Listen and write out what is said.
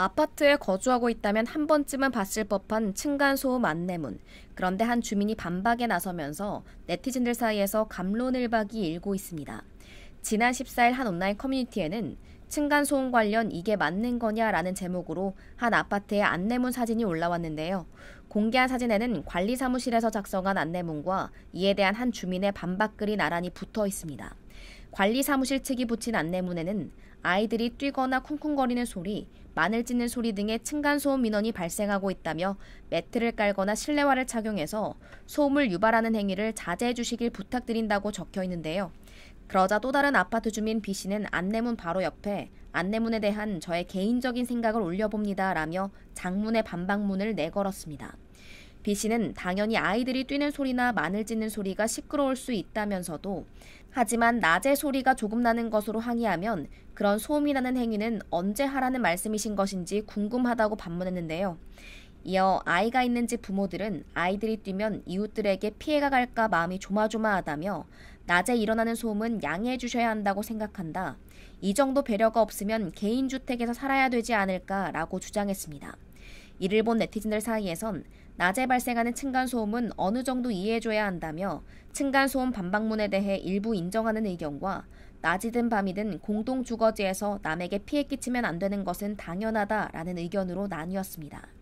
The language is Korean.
아파트에 거주하고 있다면 한 번쯤은 봤을 법한 층간소음 안내문. 그런데 한 주민이 반박에 나서면서 네티즌들 사이에서 감론을박이 일고 있습니다. 지난 14일 한 온라인 커뮤니티에는 층간소음 관련 이게 맞는 거냐라는 제목으로 한 아파트의 안내문 사진이 올라왔는데요. 공개한 사진에는 관리사무실에서 작성한 안내문과 이에 대한 한 주민의 반박글이 나란히 붙어 있습니다. 관리 사무실 측이 붙인 안내문에는 아이들이 뛰거나 쿵쿵거리는 소리, 마늘 찢는 소리 등의 층간소음 민원이 발생하고 있다며 매트를 깔거나 실내화를 착용해서 소음을 유발하는 행위를 자제해 주시길 부탁드린다고 적혀 있는데요. 그러자 또 다른 아파트 주민 B씨는 안내문 바로 옆에 안내문에 대한 저의 개인적인 생각을 올려봅니다 라며 장문의 반박문을 내걸었습니다. B 씨는 당연히 아이들이 뛰는 소리나 마늘 찢는 소리가 시끄러울 수 있다면서도 하지만 낮에 소리가 조금 나는 것으로 항의하면 그런 소음이라는 행위는 언제 하라는 말씀이신 것인지 궁금하다고 반문했는데요. 이어 아이가 있는 지 부모들은 아이들이 뛰면 이웃들에게 피해가 갈까 마음이 조마조마하다며 낮에 일어나는 소음은 양해해 주셔야 한다고 생각한다. 이 정도 배려가 없으면 개인주택에서 살아야 되지 않을까라고 주장했습니다. 이를 본 네티즌들 사이에선 낮에 발생하는 층간소음은 어느 정도 이해해줘야 한다며 층간소음 반박문에 대해 일부 인정하는 의견과 낮이든 밤이든 공동주거지에서 남에게 피해 끼치면 안 되는 것은 당연하다라는 의견으로 나뉘었습니다.